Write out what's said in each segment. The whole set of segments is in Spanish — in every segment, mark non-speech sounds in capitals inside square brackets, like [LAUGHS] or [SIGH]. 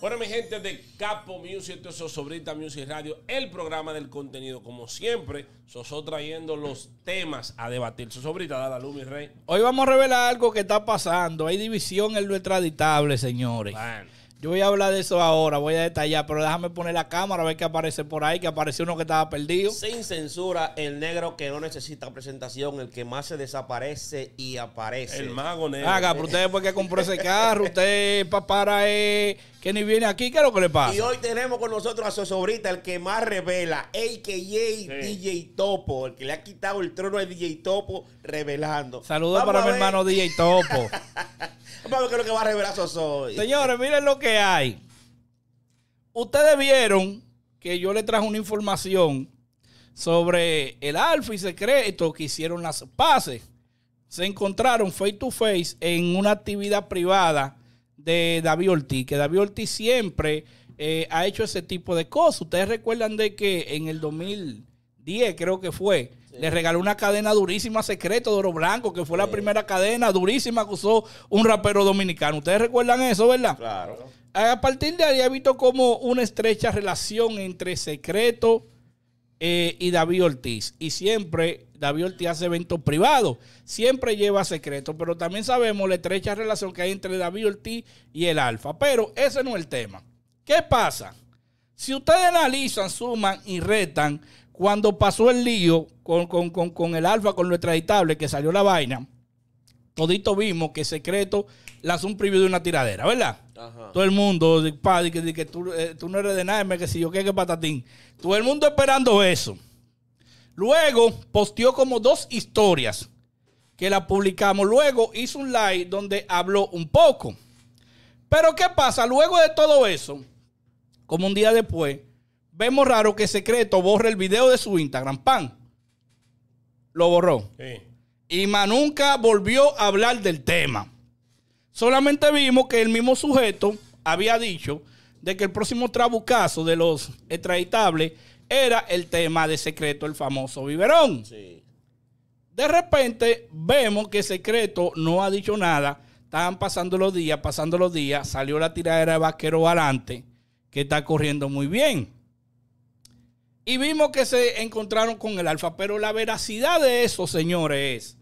Bueno, mi gente de Capo Music, esto es Sosobrita Music Radio, el programa del contenido. Como siempre, Soso trayendo los temas a debatir. Sosobrita, dada la luz, rey. Hoy vamos a revelar algo que está pasando. Hay división en lo editable, señores. Yo voy a hablar de eso ahora, voy a detallar, pero déjame poner la cámara a ver qué aparece por ahí, que apareció uno que estaba perdido. Sin censura, el negro que no necesita presentación, el que más se desaparece y aparece. El mago negro. Haga, ah, pero usted que compró ese carro, usted para para eh, que ni viene aquí, ¿qué es lo que le pasa? Y hoy tenemos con nosotros a su sobrita, el que más revela, a.k.a. DJ Topo, el que le ha quitado el trono a DJ Topo revelando. Saludos para mi hermano DJ Topo. [LAUGHS] Vamos a que va a revelar Señores, miren lo que hay. Ustedes vieron que yo le traje una información sobre el alfa y secreto que hicieron las pases. Se encontraron face to face en una actividad privada de David Ortiz, que David Ortiz siempre eh, ha hecho ese tipo de cosas. Ustedes recuerdan de que en el 2000 10 creo que fue, le regaló una cadena durísima secreto de oro blanco, que fue la primera cadena durísima que usó un rapero dominicano. Ustedes recuerdan eso, ¿verdad? Claro. A partir de ahí he visto como una estrecha relación entre secreto eh, y David Ortiz. Y siempre David Ortiz hace eventos privados, siempre lleva secreto, pero también sabemos la estrecha relación que hay entre David Ortiz y el Alfa. Pero ese no es el tema. ¿Qué pasa? Si ustedes analizan, suman y retan, cuando pasó el lío con, el Alfa, con lo extraditable, que salió la vaina, todito vimos que secreto la un preview de una tiradera, ¿verdad? Todo el mundo, de, que, eh, tú, no eres de nada, que si yo qué, que patatín. Todo el mundo esperando eso. Luego posteó como dos historias que la publicamos. Luego hizo un live donde habló un poco. Pero ¿qué pasa? Luego de todo eso, como un día después, vemos raro que Secreto borra el video de su Instagram. pan Lo borró. Y más nunca volvió a hablar del tema. Solamente vimos que el mismo sujeto había dicho de que el próximo trabucazo de los extraditables era el tema de secreto, el famoso biberón. De repente vemos que secreto no ha dicho nada. Estaban pasando los días, pasando los días. Salió la tiradera de vaquero adelante, que está corriendo muy bien. Y vimos que se encontraron con el alfa. Pero la veracidad de eso, señores,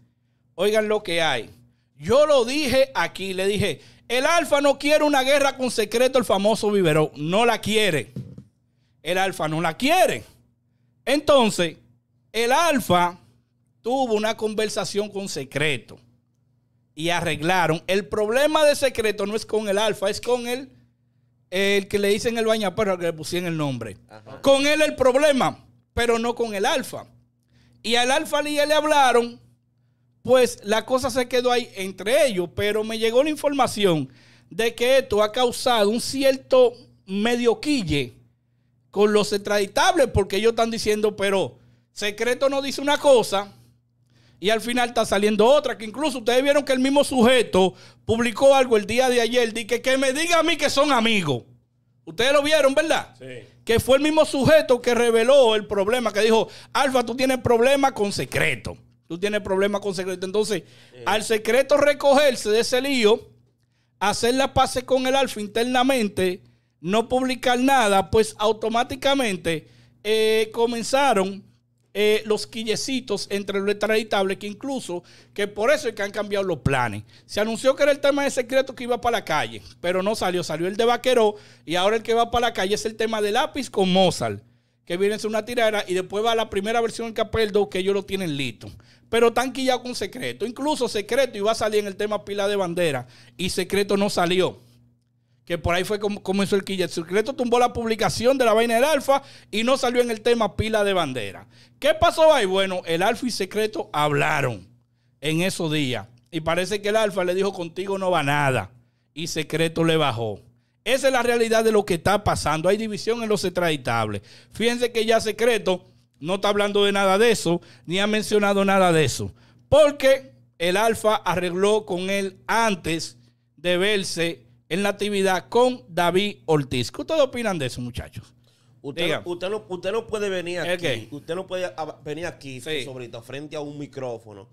oigan lo que hay. Yo lo dije aquí, le dije, el alfa no quiere una guerra con secreto, el famoso Vivero. No la quiere. El alfa no la quiere. Entonces, el alfa tuvo una conversación con secreto y arreglaron. El problema de secreto no es con el alfa, es con el el que le dicen el bañapero al que le pusieron el nombre. Con él el problema, pero no con el alfa. Y al alfa le hablaron, pues la cosa se quedó ahí entre ellos, pero me llegó la información de que esto ha causado un cierto medio quille con los extraditables, porque ellos están diciendo, pero secreto no dice una cosa y al final está saliendo otra, que incluso ustedes vieron que el mismo sujeto publicó algo el día de ayer, dije que, me diga a mí que son amigos. Ustedes lo vieron, ¿verdad? Sí. Que fue el mismo sujeto que reveló el problema, que dijo, Alfa, tú tienes problema con secreto. Tú tienes problema con secreto. Entonces, al secreto recogerse de ese lío, hacer la paz con el Alfa internamente, no publicar nada, pues automáticamente eh, comenzaron eh, los quillecitos entre lo extraditable, que incluso, que por eso es que han cambiado los planes. Se anunció que era el tema de secreto que iba para la calle, pero no salió, salió el de Vaqueró y ahora el que va para la calle es el tema de lápiz con Mozart, que viene a una tirada y después va la primera versión en Capeldo que ellos lo tienen listo. Pero están quillados con secreto, incluso secreto iba a salir en el tema pila de bandera y secreto no salió que por ahí fue como comenzó el El Secreto tumbó la publicación de la vaina del Alfa y no salió en el tema pila de bandera. ¿Qué pasó ahí? Bueno, el Alfa y Secreto hablaron en esos días. Y parece que el Alfa le dijo, contigo no va nada. Y Secreto le bajó. Esa es la realidad de lo que está pasando. Hay división en los extraditables. Fíjense que ya Secreto no está hablando de nada de eso, ni ha mencionado nada de eso. Porque el Alfa arregló con él antes de verse en la actividad con David Ortiz. ¿Qué ustedes opinan de eso, muchachos? Usted, usted, no, usted no puede ah, venir aquí. Usted no puede venir aquí, Sobre frente a un micrófono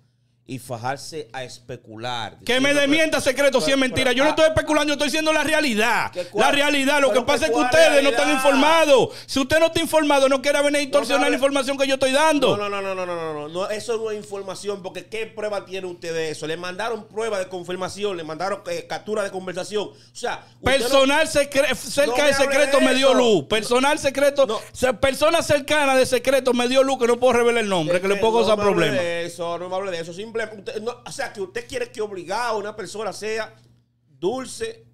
y fajarse a especular. Que me desmienta secreto si es mentira. yo no ah. estoy especulando, yo estoy diciendo la realidad. la realidad, lo que pasa es que ustedes no están informados. Si usted no está informado, no quiera venir a distorsionar la información que yo estoy dando. No, no, no, no, no, no, no, Eso no es información, porque ¿qué prueba tiene usted de eso? Le mandaron prueba de confirmación, le mandaron eh, captura de conversación. O sea, personal secreto cerca de secreto me dio luz. Personal secreto, persona cercana de secreto me dio luz que no puedo revelar el nombre, que, le puedo causar problemas. Eso, no me hable de eso. Sin o sea, que usted quiere que obligado a una persona sea dulce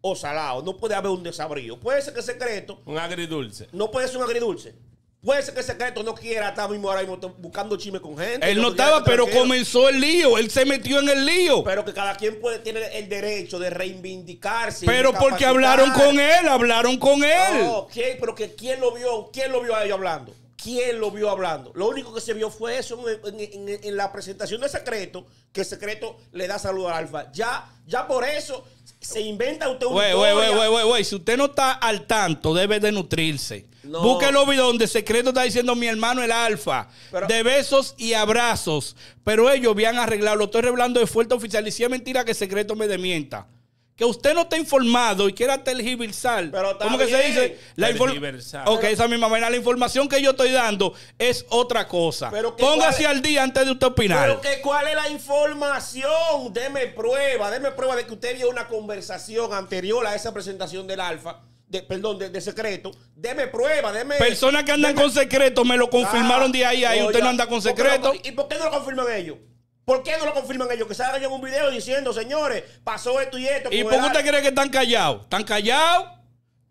o salado. No puede haber un desabrío. Puede ser que secreto. Un agridulce. No puede ser un agridulce. Puede ser que el secreto no quiera estar mismo ahora mismo buscando chisme con gente. Él no estaba, pero comenzó el lío. Él se metió en el lío. Pero que cada quien puede tener el derecho de reivindicarse. Pero porque hablaron con él, hablaron con él. No, pero que quién lo vio, quién lo vio a ellos hablando quién lo vio hablando. Lo único que se vio fue eso en, la presentación de Secreto, que Secreto le da salud al Alfa. Ya, ya por eso se inventa usted un wey, wey, wey, wey, si usted no está al tanto, debe de nutrirse. No. Busque el video donde secreto está diciendo mi hermano el alfa, de besos y abrazos, pero ellos habían arreglado, lo estoy arreglando de fuerte oficial y si es mentira que secreto me demienta que usted no está informado y quiera tergiversar. Pero ¿Cómo que se dice? La Ok, esa misma manera. La información que yo estoy dando es otra cosa. Pero que Póngase al día antes de usted opinar. Pero que cuál es la información. Deme prueba, deme prueba de que usted vio una conversación anterior a esa presentación del Alfa. De, perdón, de, de, secreto. Deme prueba, deme. Personas que andan con secreto me lo confirmaron ah, de ahí a Usted no anda con secreto. ¿Y por qué no lo confirman ellos? ¿Por qué no lo confirman ellos? Que salgan en un video diciendo, señores, pasó esto y esto. ¿Y por qué usted cree que están callados? ¿Están callados?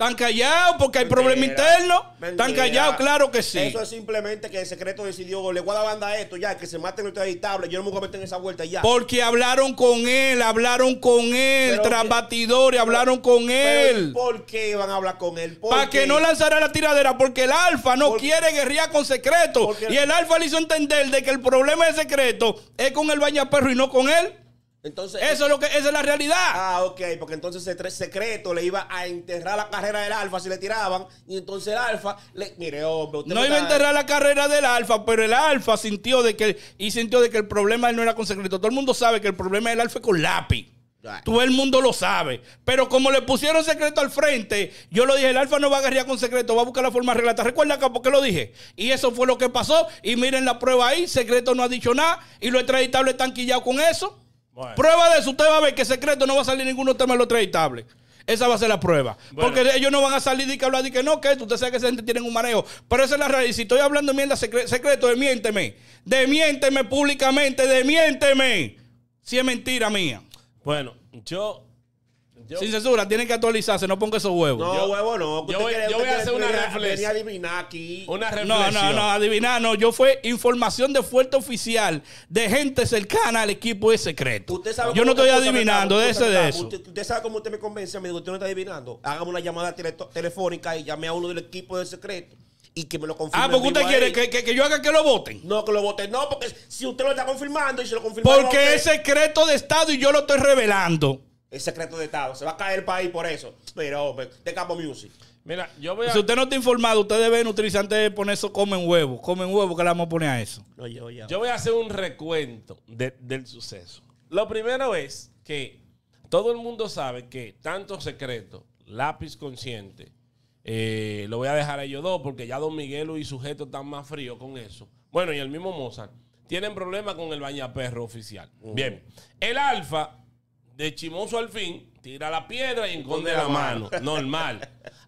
Están callados porque hay problema interno. Están callados, claro que sí. Eso es simplemente que el secreto decidió, le voy a la banda esto ya, que se maten los editable. Yo no me voy a meter en esa vuelta ya. Porque hablaron con él, hablaron con él, hablaron con él. ¿Por qué van a hablar con él? Para que no lanzara la tiradera, porque el alfa no quiere guerrilla con secreto. Y el alfa le hizo entender de que el problema de secreto es con el bañaperro y no con él. Entonces, eso es lo que, es la realidad. Ah, ok, porque entonces Ese secreto le iba a enterrar la carrera del alfa si le tiraban. Y entonces el alfa, le, mire, hombre, No iba a enterrar la carrera del alfa, pero el alfa sintió de que, y sintió de que el problema no era con secreto. Todo el mundo sabe que el problema del alfa es con lápiz. Todo el mundo lo sabe. Pero como le pusieron secreto al frente, yo lo dije, el alfa no va a agarrar con secreto, va a buscar la forma de relatar. Recuerda acá porque lo dije. Y eso fue lo que pasó. Y miren la prueba ahí, secreto no ha dicho nada. Y lo lo he tanquillado con eso. Prueba de eso, usted va a ver que secreto no va a salir ninguno tema de los tres Esa va a ser la prueba. Porque ellos no van a salir y que hablar y que no, que esto. Usted sabe que esa gente tiene un manejo. Pero esa es la realidad. Si estoy hablando de mierda secreto, demiénteme. Demiénteme públicamente, demiénteme. Si es mentira mía. Bueno, yo sin censura, tienen que actualizarse, no ponga esos huevos. No, huevo no. Yo, voy a hacer una reflexión. adivinar aquí. Una No, no, no, adivinar no. Yo fue información de fuerte oficial de gente cercana al equipo de secreto. yo no estoy adivinando, de eso. Usted, sabe cómo usted me convence, me dijo, usted no está adivinando. Hágame una llamada telefónica y llame a uno del equipo de secreto y que me lo confirme. Ah, porque usted quiere que, yo haga que lo voten. No, que lo voten, no, porque si usted lo está confirmando y se lo confirma. Porque es secreto de Estado y yo lo estoy revelando el secreto de Estado. Se va a caer el país por eso. Pero, de Capo Music. Mira, yo voy pues a... Si usted no está informado, usted debe, utilizante de poner eso, comen huevo. Comen huevo que le vamos a poner a eso. Oye, oye. Yo voy a hacer un recuento del suceso. Lo primero es que todo el mundo sabe que tanto secreto, lápiz consciente, eh, lo voy a dejar a ellos dos porque ya Don Miguel y sujeto están más fríos con eso. Bueno, y el mismo Mozart. Tienen problemas con el bañaperro oficial. Bien. El Alfa de chimoso al fin, tira la piedra y enconde la, mano. Normal.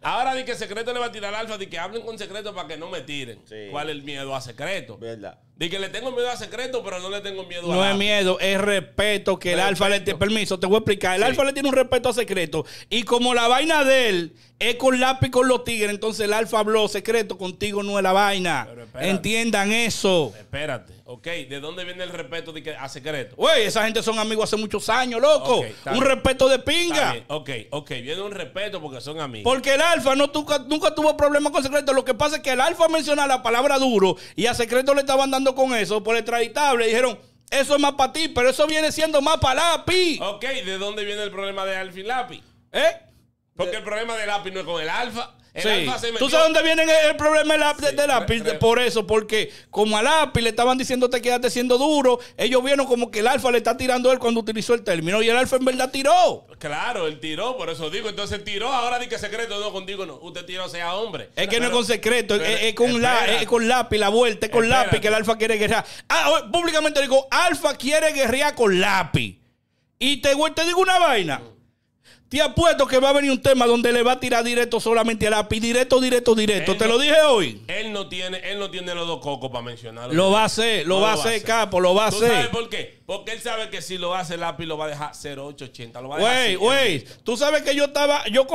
Ahora di que secreto le va a tirar al alfa, di que hablen con secreto para que no me tiren. ¿Cuál es el miedo a secreto? Verdad. Di que le tengo miedo a secreto, pero no le tengo miedo a a No es miedo, es respeto que el alfa le tiene. Permiso, te voy a explicar. El alfa le tiene un respeto a secreto. Y como la vaina de él es con lápiz con los tigres, entonces el alfa habló secreto, contigo no es la vaina. Entiendan eso. Espérate. Ok, ¿de dónde viene el respeto de que a secreto? Güey, esa gente son amigos hace muchos años, loco. un respeto de pinga. Ok, ok, viene un respeto porque son amigos. Porque el Alfa no nunca, tuvo problemas con secreto. Lo que pasa es que el Alfa menciona la palabra duro y a secreto le estaban dando con eso por el traditable. Dijeron, eso es más para ti, pero eso viene siendo más para Lapi. Ok, ¿de dónde viene el problema de Alfa y Lapi? ¿Eh? Porque el problema de Lapi no es con el Alfa sí. ¿Tú sabes dónde viene el, problema del, lápiz? Por eso, porque como al lápiz le estaban diciendo te quedaste siendo duro, ellos vieron como que el alfa le está tirando él cuando utilizó el término y el alfa en verdad tiró. Claro, él tiró, por eso digo. Entonces tiró, ahora di que secreto, no, contigo no. Usted tiró, sea hombre. Es que no es con secreto, es, con la, lápiz la vuelta, es con lápiz que el alfa quiere guerrear. Ah, públicamente digo, alfa quiere guerrear con lápiz. Y te, te digo una vaina. Te apuesto que va a venir un tema donde le va a tirar directo solamente al API. Directo, directo, directo. Eh, Te lo dije hoy. Él no tiene, él no tiene los dos cocos para mencionarlo. Lo va a hacer, lo, va, a hacer, capo, lo va a ¿Tú ¿Sabes por qué? Porque él sabe que si lo hace el API lo va a dejar 0880. Lo va Güey, güey. Tú sabes que yo estaba, yo,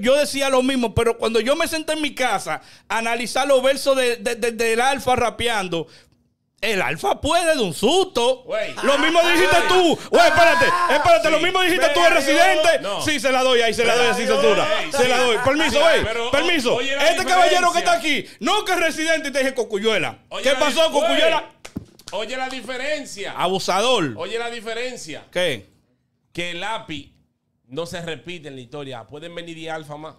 yo, decía lo mismo, pero cuando yo me senté en mi casa a analizar los versos de, del Alfa rapeando, el alfa puede de un susto. Lo mismo dijiste tú. espérate, espérate. Lo mismo dijiste tú, el residente. Sí, se la doy ahí, se la doy así, censura. Se la doy. Permiso, güey. permiso. este caballero que está aquí, no que es residente, te dije Cocuyuela. ¿Qué pasó, Cocuyuela? Oye la diferencia. Abusador. Oye la diferencia. ¿Qué? Que el API no se repite en la historia. Pueden venir de alfa más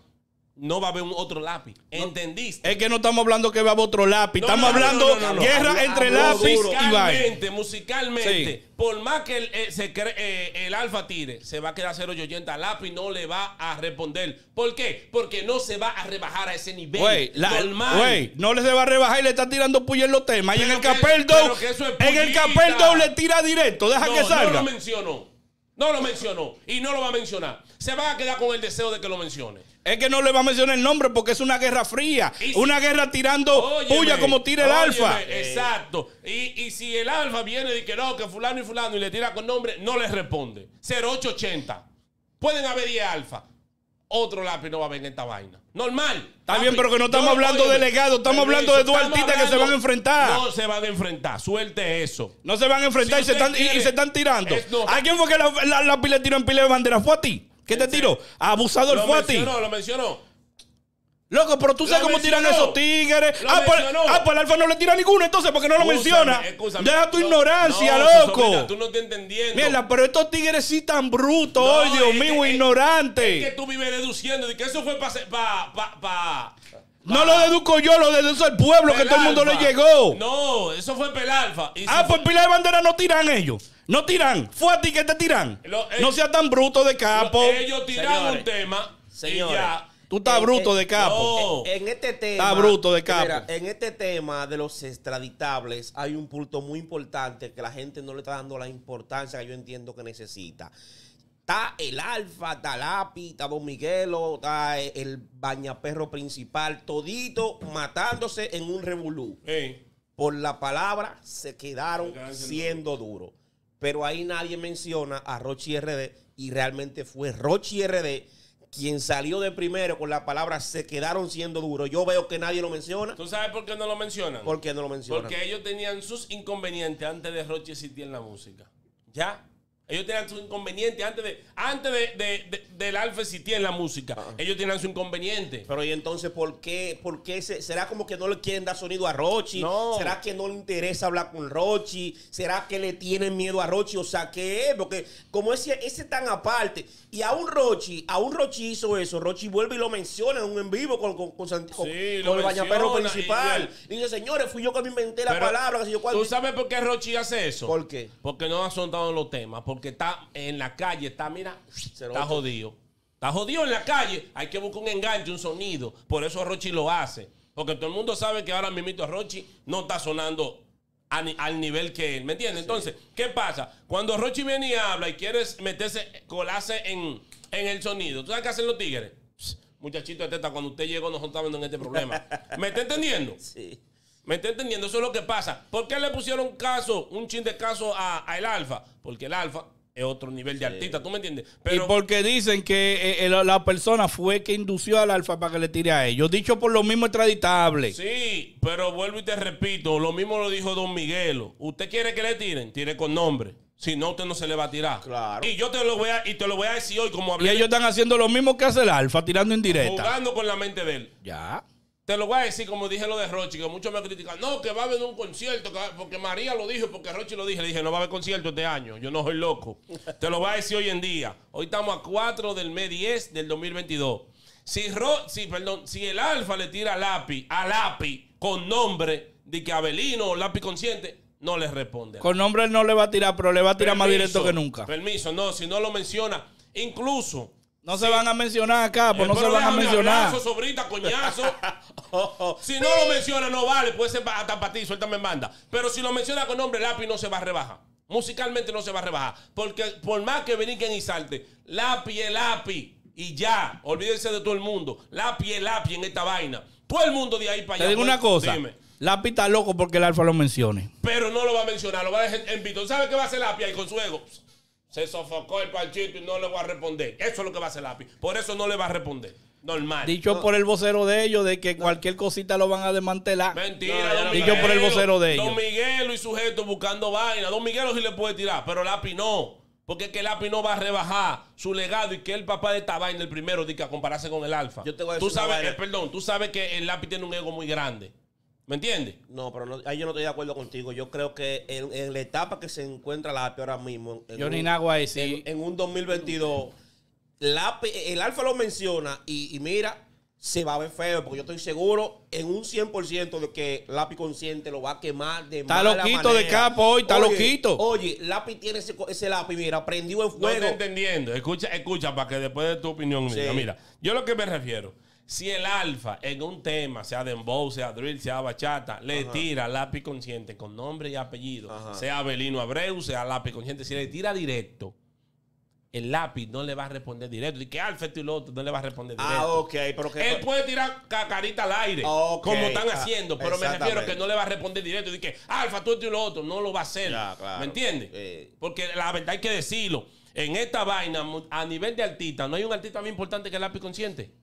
no va a haber un otro lápiz. ¿Entendiste? Es que no estamos hablando que va a haber otro lápiz. estamos hablando guerra entre lápiz y Musicalmente, por más que el, eh, se cree, eh, el alfa tire, se va a quedar 080. Lápiz no le va a responder. ¿Por qué? Porque no se va a rebajar a ese nivel. Wey, la, no le se va a rebajar y le está tirando puya en los temas. y en el capel 2 en el capel le tira directo. Deja que salga. No lo mencionó. No lo mencionó. Y no lo va a mencionar. Se va a quedar con el deseo de que lo mencione. Es que no le va a mencionar el nombre porque es una guerra fría. una guerra tirando puya como tira el alfa. Eh. Exacto. Y, si el alfa viene y que no, que fulano y fulano y le tira con nombre, no le responde. 0880. Pueden haber 10 alfa. Otro lápiz no va a venir esta vaina. Normal. Está bien, pero que no estamos hablando de legado, estamos hablando de dos artistas que se van a enfrentar. No se van a enfrentar, suelte eso. No se van a enfrentar y, se están, tirando. ¿A quién fue que la, la, la pila tiró en pila de bandera? ¿Fue a ti? ¿Qué te tiro? Abusador lo fue Lo Mencionó, lo mencionó. Loco, pero tú sabes cómo tiran esos tigres. ah, pues, el Alfa no le tira ninguno, entonces, porque no lo menciona. Deja tu ignorancia, loco. tú no te entendiendo. Mierda, pero estos tigres sí tan brutos, Ay, Dios mío, ignorantes. Es que tú vives deduciendo de que eso fue para. No lo deduzco yo, lo deduzco el pueblo, que todo el mundo le llegó. No, eso fue Pelalfa. alfa. ah, pues de Bandera no tiran ellos. No tiran. Fue a ti que te tiran. Eh, no seas tan bruto de capo. ellos tiran un tema. señor. Tú estás eh, bruto de eh, capo. En, este tema. bruto de capo. en este tema de los extraditables hay un punto muy importante que la gente no le está dando la importancia que yo entiendo que necesita. Está el Alfa, está Lapi, está Don Miguelo, está el bañaperro principal, todito matándose en un revolú. Por la palabra se quedaron siendo duros. Pero ahí nadie menciona a Rochi RD y realmente fue Rochi RD quien salió de primero con la palabra se quedaron siendo duros. Yo veo que nadie lo menciona. ¿Tú sabes por qué no lo mencionan? ¿Por qué no lo mencionan? Porque ellos tenían sus inconvenientes antes de Rochi existir en la música. ¿Ya? Ellos tenían su inconveniente antes de antes de, del Alfa existía en la música. Ah. Ellos tienen su inconveniente. Pero y entonces por qué por qué será como que no le quieren dar sonido a Rochi? ¿Será que no le interesa hablar con Rochi? ¿Será que le tienen miedo a Rochi? O sea, ¿qué es? Porque como ese ese tan aparte y aún Rochi, aún Rochi hizo eso, Rochi vuelve y lo menciona en un en vivo con con, con, Santiago, con el bañaperro principal. dice, "Señores, fui yo que me inventé la palabra, ¿Tú sabes por qué Rochi hace eso? ¿Por qué? Porque no ha soltado los temas. Porque porque está en la calle, está, mira, está jodido. Está jodido en la calle, hay que buscar un enganche, un sonido. Por eso Rochi lo hace. Porque todo el mundo sabe que ahora mismo Rochi no está sonando al nivel que él, ¿me entiendes? Entonces, ¿qué pasa? Cuando Rochi viene y habla y quiere meterse, colarse en, el sonido, ¿tú sabes qué hacen los tigres? Muchachito de cuando usted llegó, no estamos en este problema. ¿Me está entendiendo? [LAUGHS] Sí. ¿Me está entendiendo? Eso es lo que pasa. ¿Por qué le pusieron caso, un chin de caso a, el Alfa? Porque el Alfa es otro nivel de artista, ¿tú me entiendes? Pero, y porque dicen que eh, eh, la persona fue que indució al alfa para que le tire a ellos. Dicho por lo mismo extraditable. Sí, pero vuelvo y te repito, lo mismo lo dijo Don Miguelo. ¿Usted quiere que le tiren? Tire con nombre. Si no, usted no se le va a tirar. Claro. Y yo te lo voy a, y te lo voy a decir hoy como hablé. Y ellos están haciendo lo mismo que hace el alfa, tirando en Jugando con la mente de él. Ya. Te lo voy a decir como dije lo de Rochi, que muchos me critican. No, que va a haber un concierto, porque María lo dijo, porque Rochi lo dije. Le dije, no va a haber concierto este año, yo no soy loco. Te lo voy a decir hoy en día. Hoy estamos a 4 del mes 10 del 2022. Si, perdón, si el Alfa le tira lápiz, a lápiz, con nombre de que Abelino o lápiz consciente, no le responde. Con nombre no le va a tirar, pero le va a tirar más directo que nunca. Permiso, no, si no lo menciona. Incluso no se van a mencionar acá, pues eh, no se van a mencionar. Coñazo, sobrita, coñazo. [LAUGHS] Si no lo menciona, no vale. Puede ser hasta para ti, suéltame en banda. Pero si lo menciona con nombre, lápiz no se va a rebajar. Musicalmente no se va a rebajar. Porque por más que veniquen y salte, Lapi es lápiz. Y ya, olvídense de todo el mundo. Lapi es Lapi en esta vaina. Todo el mundo de ahí para allá. Te digo pues, una cosa. Lapi está loco porque el Alfa lo mencione. Pero no lo va a mencionar, lo va a dejar en pito. ¿Sabe qué va a hacer Lápiz ahí con su ego? Se sofocó el panchito y no le va a responder. Eso es lo que va a hacer Lápiz. Por eso no le va a responder. Normal. Dicho por el vocero de ellos de que cualquier cosita lo van a desmantelar. Mentira, no, Dicho por el vocero de ellos. Don Miguel y su buscando vaina. Don Miguelo sí le puede tirar, pero Lápiz no. Porque es que Lapi no va a rebajar su legado y que el papá de esta vaina, el primero, diga, compararse con el Alfa. Yo decir tú sabes, perdón, tú sabes que el lápiz tiene un ego muy grande. ¿Me entiendes? No, pero ahí yo no estoy de acuerdo contigo. Yo creo que en, la etapa que se encuentra la API ahora mismo. En, ni sí. En, un 2022, la, el Alfa lo menciona y, mira, se va a ver feo, porque yo estoy seguro en un 100% de que Lapi consciente lo va a quemar de Está loquito de capo hoy, está loquito. Oye, Lapi tiene ese, lápiz, mira, prendió en fuego. No estoy entendiendo. Escucha, escucha, para que después de tu opinión, mira, mira, yo lo que me refiero. Si el alfa en un tema, sea dembow, sea drill, sea bachata, le tira lápiz consciente con nombre y apellido, sea Belino Abreu, sea lápiz consciente, si le tira directo, el lápiz no le va a responder directo. Y que Alfa y lo otro no le va a responder ah, directo. Ah, ok, pero que. Él puede tirar cacarita al aire, como están ah, haciendo, pero me refiero que no le va a responder directo. Y que Alfa, tú, y lo otro, no lo va a hacer. ¿Me entiendes? Porque la verdad hay que decirlo. En esta vaina, a nivel de artista, no hay un artista más importante que el lápiz consciente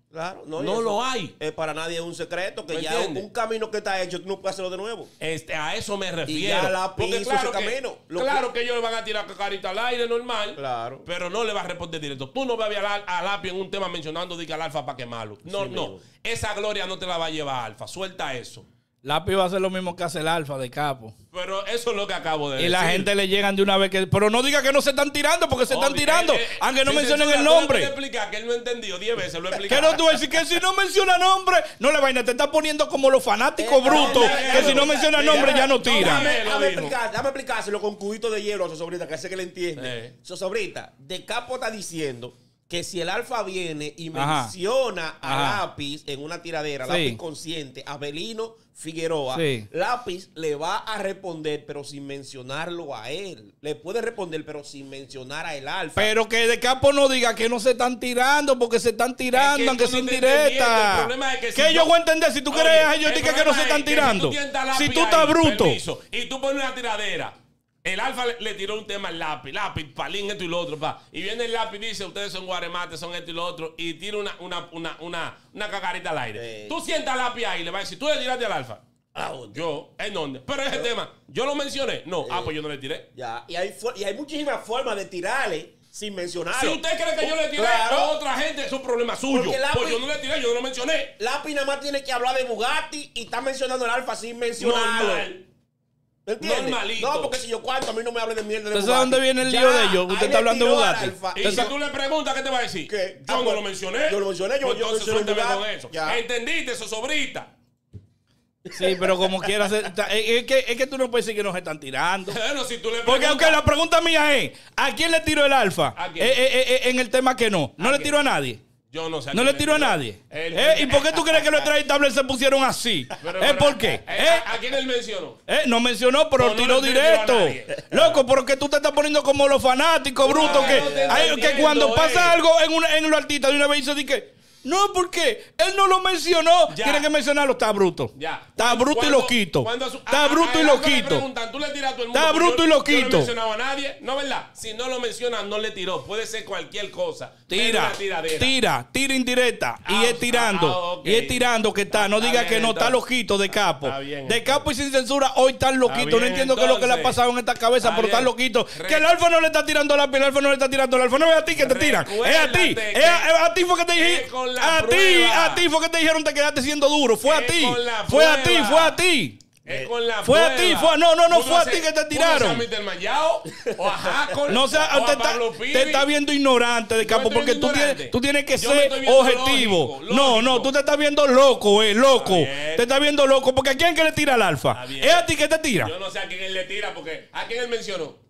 no, lo hay. para nadie es un secreto, que ya un camino que está hecho, tú no puedes hacerlo de nuevo. Este, a eso me refiero. Porque claro que, claro que... ellos le van a tirar carita al aire normal, pero no le va a responder directo. Tú no vas a ver a Lapi en un tema mencionando diga al Alfa para quemarlo. No, no. Esa gloria no te la va a llevar Alfa. Suelta eso. Lápiz va a hacer lo mismo que hace el alfa de capo. Pero eso es lo que acabo de decir. Y la gente le llegan de una vez que. Pero no diga que no se están tirando, porque se están tirando. Eh, eh, aunque no mencionen el nombre. Que explicar que él no entendió 10 veces, lo explica. Que no tú decir que si no menciona nombre, no le vaina. Te estás poniendo como los fanáticos eh, brutos. que si no menciona nombre, ya no tira. Dame explicárselo con cubito de hielo a sobrita, que sé que le entiende. sobrita, de capo está diciendo que si el alfa viene y menciona a lápiz en una tiradera, la lápiz consciente, Abelino, Figueroa, lápiz le va a responder, pero sin mencionarlo a él. Le puede responder, pero sin mencionar a el alfa. Pero que de campo no diga que no se están tirando, porque se están tirando, aunque indirecta. que yo voy a entender? Si tú crees quieres, yo que no se están tirando. Si tú, estás bruto. y tú pones una tiradera el Alfa le, tiró un tema al lápiz, lápiz, palín, esto y lo otro, pa. Y viene el lápiz y dice, ustedes son guaremates, son esto y lo otro, y tira una, una, cagarita al aire. Tú sientas al lápiz ahí y le va a decir, tú le tiraste al Alfa. ¿A ah, dónde? Yo, ¿en dónde? Pero ese el tema, ¿yo lo mencioné? No, ah, pues yo no le tiré. Ya, y hay, muchísimas formas de tirarle sin mencionar Si usted cree que yo le tiré a otra gente, es un problema suyo. pues yo no le tiré, yo no lo mencioné. Lápiz nada más tiene que hablar de Bugatti y está mencionando el Alfa sin mencionarlo. Normalito. No, porque si yo cuento, a mí no me hablen de mierda. De ¿Usted dónde viene el lío de ellos? Usted está hablando de Bugatti. Y si tú le preguntas, ¿qué te va a decir? que ah, Yo no pues, lo mencioné. Yo lo mencioné, yo, Entonces, yo mencioné Con eso. entendiste eso sobrita? Sí, pero como quieras. Eh, eh, es que, es que tú no puedes decir que nos están tirando. Bueno, si tú le Porque aunque la pregunta mía es: ¿a quién le tiro el alfa? Eh, en el tema que no. No le tiro a nadie no le tiró a nadie? Eh, ¿Y por qué tú crees que los entrevistables se pusieron así? ¿Es ¿Eh, ¿Por qué? Eh, ¿A quién él mencionó? No mencionó, pero lo pues tiró directo. Loco, porque tú te estás poniendo como los fanáticos, brutos, que, cuando pasa algo en, un en de una vez dice que... No, porque él no lo mencionó. Tiene que mencionarlo. Está bruto. Ya. Está bruto y loquito. Está bruto y loquito. Está bruto y loquito. No mencionaba a nadie. No, ¿verdad? Si no lo mencionan, no le tiró. Puede ser cualquier cosa. Tira. Tira. Tira indirecta. y ah, es tirando. Ah, ah, y es tirando que está. No diga que no. Está loquito de capo. de capo y sin censura. Hoy está loquito. no entiendo qué es lo que le ha pasado en esta cabeza, pero está loquito. Que el alfa no le está tirando la piel, El alfa no le está tirando el alfa. No es a ti que te tiran. Es a ti. Es a, ti fue te dije a ti, a ti fue que te dijeron te quedaste siendo duro. Fue a ti. Fue a ti, fue a ti. fue a ti, no, no, no, fue a ti que te tiraron. te, está, viendo ignorante de campo, porque tú tienes, tú tienes que ser objetivo. No, no, tú te estás viendo loco, eh, loco. Te estás viendo loco, porque ¿a quién que le tira al alfa? Es a ti que te tira. Yo no sé a quién le tira, porque ¿a quién él mencionó?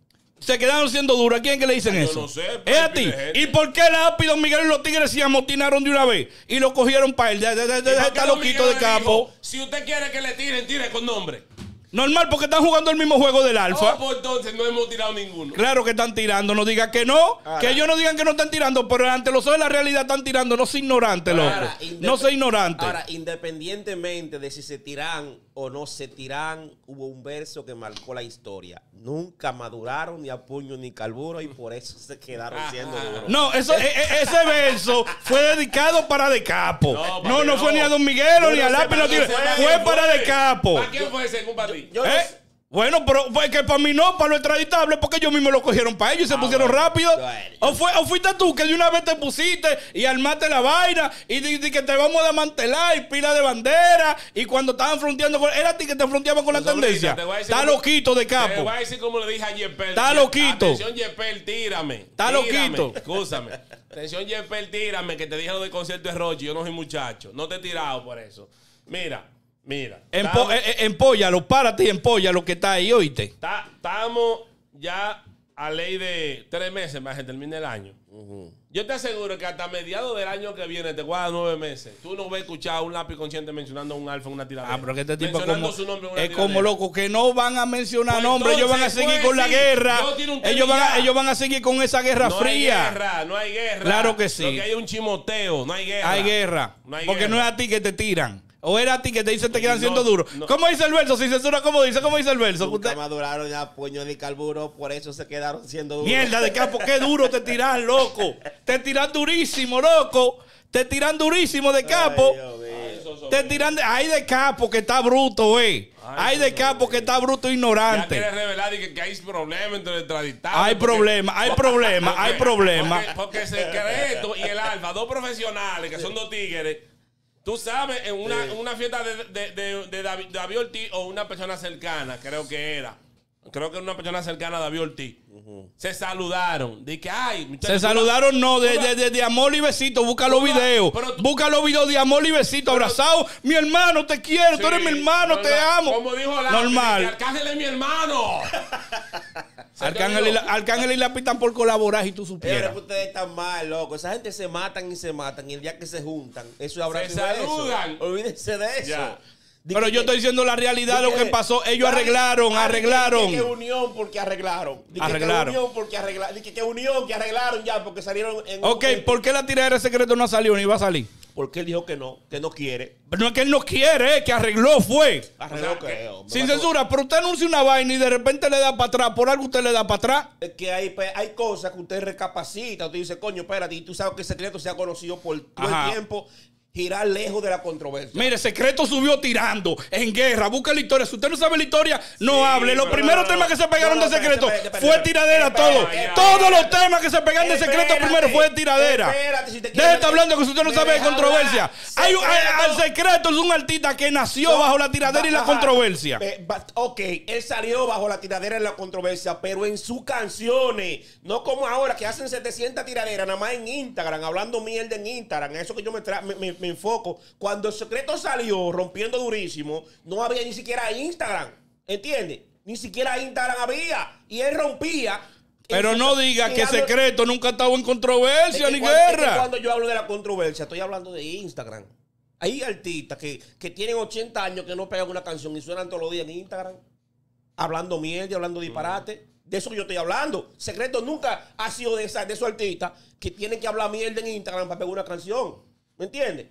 se quedaron siendo duros. ¿A quién que le dicen ah, eso? no sé, es pues, a ti. ¿Y por qué la Miguel y los Tigres se amotinaron de una vez? Y lo cogieron para él. Ya, está loquito de capo. Oh, si usted quiere que le tiren, tire con nombre. Normal, porque están jugando el mismo juego del alfa. Oh, pues entonces no hemos tirado ninguno. Claro que están tirando, no diga que no. Que ellos no digan que no están tirando, pero ante los ojos de la realidad están tirando. No se ignorante, loco. no se ignorante. Ahora, independientemente de si se tiran o no se tiran, hubo un verso que marcó la historia. Nunca maduraron ni a puño ni calburo y por eso se quedaron siendo duros. No, eso, e, e, ese verso fue dedicado para De Capo. No, No, fue ni a Don Miguelo ni a Lápiz. Fue para De Capo. ¿Para quién fue ese, compadre? ¿Eh? Bueno, pero fue que para mí no, para lo extraditable, porque ellos mismos lo cogieron para ellos y se ah, pusieron rápido. O, fue, o fuiste tú que de una vez te pusiste y armaste la vaina y, que te vamos a desmantelar y pila de bandera. Y cuando estaban fronteando, era a ti que te fronteaban con la pues, tendencia. Está loquito de capo. Te voy a decir como le dije a Jepel. Está loquito. Atención, Jepel, tírame. Está loquito. Escúchame. Atención, Jepel, tírame, que te dije lo del concierto de Roche. Yo no soy muchacho. No te he tirado por eso. Mira. Mira. Empo, eh, eh, párate y empolla lo que está ahí, oíste. Estamos ya a ley de tres meses más que termine el año. Yo te aseguro que hasta mediados del año que viene te guardas nueve meses. Tú no vas a escuchar un lápiz consciente mencionando un alfa, una tirada. Ah, pero que este tipo es como loco, que no van a mencionar pues nombres, ellos van a seguir con pues la guerra. Ellos van, a, seguir con esa guerra no fría. Hay guerra, no hay guerra. Claro que sí. Porque hay un chimoteo, no hay guerra. Hay guerra. Porque no es a ti que te tiran. ¿O era a ti que te dicen te quedan siendo duro? ¿Cómo dice el verso? Si censura, ¿cómo dice? ¿Cómo dice el verso? Nunca maduraron ya puño de carburo, por eso se quedaron siendo duros. Mierda de capo, qué duro te tiran, loco. Te tiran durísimo, loco. Te tiran durísimo de capo. Ah, te tiran de. Hay de capo que está bruto, güey. Eh. Hay de capo que está bruto e ignorante. revelar que, hay problemas entre el Hay problemas, hay [LAUGHS] problemas, hay problema. Porque, porque el secreto y el alfa, dos profesionales que son dos tigres, Tú sabes, en una, fiesta de, de, David, Ortiz o una persona cercana, creo que era. Creo que era una persona cercana a David Ortiz. Se saludaron. Dije, ay, muchachos. Se saludaron, no, de, amor y besito. Busca los videos. Búscalo busca los videos de amor y besito. Abrazado. Mi hermano, te quiero. tú eres mi hermano, te amo. Como dijo la. Normal. es mi hermano. [LAUGHS] Arcángel y, la, Arcángel por colaborar y tú supieras. Pero ustedes están mal, loco. Esa gente se matan y se matan. Y el día que se juntan, eso habrá se saludan. Olvídense de eso. Pero yo estoy diciendo la realidad, lo que pasó. Ellos arreglaron, arreglaron. Que unión porque arreglaron. Arreglaron. unión porque arreglaron. Que unión que arreglaron ya porque salieron en. Ok, ¿por qué la de secreto no salió ni va a salir? porque él dijo que no, que no quiere. Pero no es que él no quiere, que arregló fue. Arregló sin censura, pero usted anuncia una vaina y de repente le da para atrás, por algo usted le da para atrás. Es que hay, pues, hay cosas que usted recapacita, usted dice, coño, espérate, y tú sabes que ese secreto se ha conocido por todo el tiempo girar lejos de la controversia. Mire, Secreto subió tirando en guerra. Busca la historia. Si usted no sabe la historia, no hable. Los primeros temas que se pegaron de Secreto fue tiradera todo. Todos los temas que se pegaron de Secreto primero fue tiradera. Si de hablando que si usted no sabe de controversia. Hay, eh, el Secreto es un artista que nació bajo la tiradera y la controversia. Eh, ok, él salió bajo la tiradera y la controversia, pero en sus canciones, no como ahora que hacen 700 tiraderas nada más en Instagram, hablando mierda en Instagram. Eso que yo me, me, me en enfoco. Cuando el secreto salió rompiendo durísimo, no había ni siquiera Instagram. ¿Entiendes? Ni siquiera Instagram había. Y él rompía. Pero no diga que secreto nunca estaba en controversia ni guerra. cuando yo hablo de la controversia, estoy hablando de Instagram. Hay artistas que, tienen 80 años que no pegan una canción y suenan todos los días en Instagram. Hablando mierda, hablando disparate. Mm. De eso yo estoy hablando. Secreto nunca ha sido de, esa, de esos artistas que tienen que hablar mierda en Instagram para pegar una canción. ¿Me entiendes?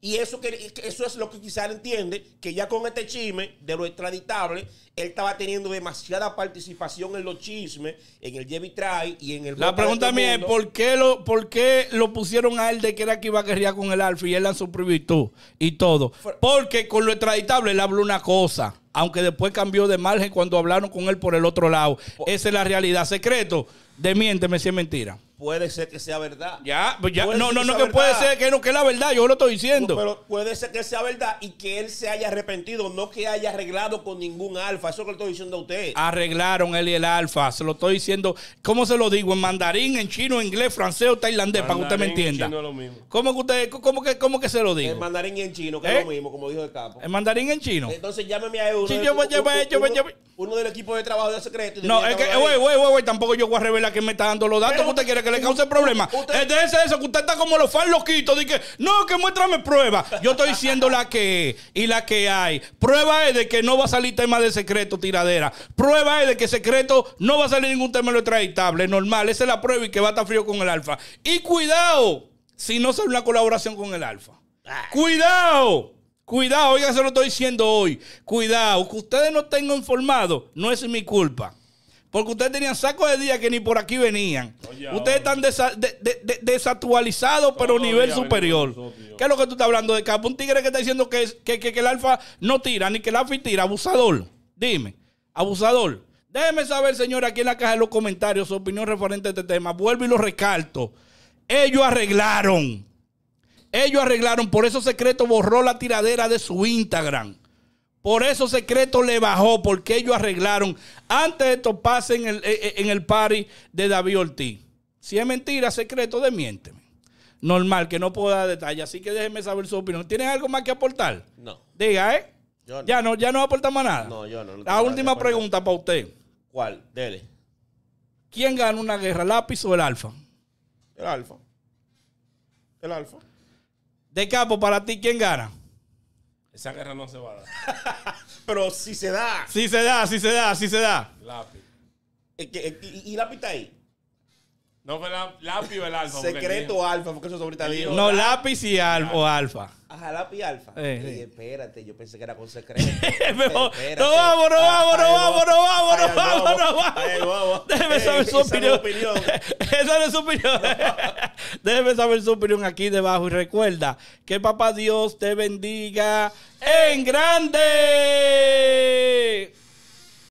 Y eso, que, eso es lo que quizás entiende, que ya con este chisme de lo extraditable, él estaba teniendo demasiada participación en los chismes, en el Jimmy Try y en el... La pregunta mía es, ¿por qué, lo, ¿por lo pusieron a él de que era que iba a guerrear con el Alfa y él su privitud y todo? Porque con lo extraditable él habló una cosa, aunque después cambió de margen cuando hablaron con él por el otro lado. Esa es la realidad. Secreto, de demiénteme si es mentira puede ser que sea verdad. Ya, pues no, no, no, que puede ser que no, que es la verdad, yo lo estoy diciendo. pero puede ser que sea verdad y que él se haya arrepentido, no que haya arreglado con ningún alfa. Eso que le estoy diciendo a usted. Arreglaron él y el alfa, se lo estoy diciendo. ¿Cómo se lo digo? En mandarín, en chino, en inglés, francés o tailandés, para que usted me entienda. chino es lo mismo. ¿Cómo que usted, cómo que, se lo digo? En mandarín y en chino, que es ¿Eh? lo mismo, como dijo el capo. En mandarín en chino. Entonces llámeme a Uno, sí, yo, uno, yo, uno del equipo de trabajo de secreto. No, es que, eh, güey, güey, güey, tampoco yo voy a revelar que me está dando los datos. usted quiere que le cause problemas. Es de eso, que usted está como los fans loquitos. De que, no, que muéstrame prueba. Yo estoy diciendo la que y la que hay. Prueba es de que no va a salir tema de secreto, tiradera. Prueba es de que secreto no va a salir ningún tema de lo extraditable. Normal, esa es la prueba y que va a estar frío con el alfa. Y cuidado, si no sale una colaboración con el alfa. Cuidado. Cuidado, oiga, se lo estoy diciendo hoy. Cuidado, que ustedes no tengan informado, no es mi culpa. Porque ustedes tenían sacos de día que ni por aquí venían. Oh, ustedes están desactualizados, pero nivel superior. ¿Qué es lo que tú estás hablando de capa? Un tigre que está diciendo que, el alfa no tira, ni que el alfa tira. Abusador. Dime, abusador. Déjeme saber, señor, aquí en la caja de los comentarios su opinión referente a este tema. Vuelvo y lo recalto. Ellos arreglaron. Ellos arreglaron. Por eso Secreto borró la tiradera de su Instagram. Por eso secreto le bajó, porque ellos arreglaron antes de toparse en el, eh, eh, en el party de David Ortiz. Si es mentira, secreto, demiénteme. Normal, que no puedo dar detalle, así que déjeme saber su opinión. ¿Tienen algo más que aportar? No. Diga, ¿eh? Ya no, ya no aporta más nada. No, yo no. La última pregunta para usted. ¿Cuál? Dele. ¿Quién gana una guerra, lápiz o el alfa? El alfa. El alfa. De capo, para ti, ¿quién gana? Esa guerra no se va a dar. [LAUGHS] Pero si se da. Si se da, si se da, si se da. Lápiz. Y, y lápiz está ahí. No fue lápiz o el alfa. Secreto alfa, porque eso ahorita dijo. No, lápiz y alfa o alfa. Ajá, lápiz y alfa. Eh, eh. espérate, yo pensé que era con secreto. [LAUGHS] no vamos, no vamos, no vamos, no vamos, no vamos, no vamos. Déjeme eh, saber su opinión. [LAUGHS] Esa es su opinión. [LAUGHS] Déjeme saber su opinión aquí debajo. Y recuerda que papá Dios te bendiga en grande.